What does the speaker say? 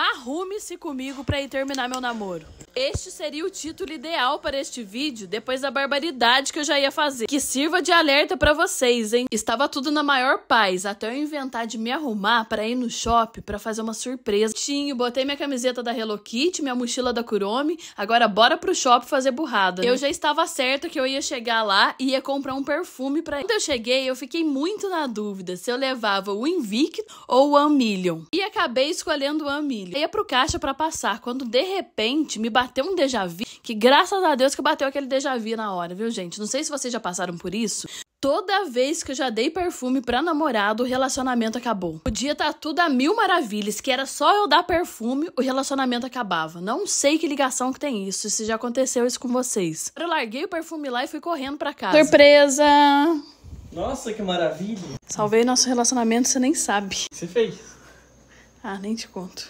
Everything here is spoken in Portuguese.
Arrume-se comigo para ir terminar meu namoro. Este seria o título ideal para este vídeo, depois da barbaridade que eu já ia fazer. Que sirva de alerta para vocês, hein? Estava tudo na maior paz, até eu inventar de me arrumar para ir no shopping para fazer uma surpresa. Tinho, botei minha camiseta da Hello Kitty, minha mochila da Kuromi, agora bora pro shopping fazer burrada. Né? Eu já estava certa que eu ia chegar lá e ia comprar um perfume para. Quando eu cheguei, eu fiquei muito na dúvida se eu levava o Invicto ou o One Million. E acabei escolhendo o One Million. Eu ia pro caixa para passar, quando de repente me bateu bateu um déjà vu, que graças a Deus que bateu aquele déjà vu na hora, viu, gente? Não sei se vocês já passaram por isso. Toda vez que eu já dei perfume pra namorado, o relacionamento acabou. o dia tá tudo a mil maravilhas, que era só eu dar perfume, o relacionamento acabava. Não sei que ligação que tem isso, se já aconteceu isso com vocês. Eu larguei o perfume lá e fui correndo pra casa. Surpresa! Nossa, que maravilha! Salvei nosso relacionamento, você nem sabe. você fez? Ah, nem te conto.